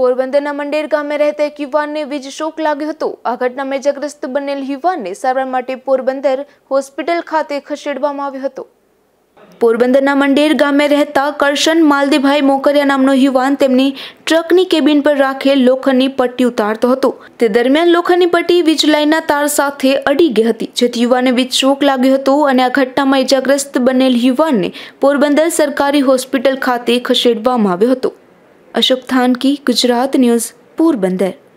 પોરબંદરના મંડેર ગામે રહેતા એક યુવાનને વીજ શોક લાગ્યો હતો આ ઘટનામાં ઇજાગ્રસ્ત બનેલ યુવાનને સારવાર માટે પોરબંદર હોસ્પિટલ ખાતે ખસેડવામાં આવ્યો હતો પોરબંદરના મંડેર ગામે રહેતા કરશન માલદીભાઈ મોકરિયા નામનો યુવાન તેમની ટ્રકની કેબિન પર રાખેલ લોખંડની પટ્ટી ઉતારતો હતો તે દરમિયાન લોખંડની પટ્ટી વીજ લાઇનના તાર સાથે અડી ગઈ હતી જેથી યુવાને વીજ શોક લાગ્યો હતો અને આ ઘટનામાં ઇજાગ્રસ્ત બનેલ યુવાનને પોરબંદર સરકારી હોસ્પિટલ ખાતે ખસેડવામાં આવ્યો હતો अशोक थान की गुजरात न्यूज़ पूर्व बंदर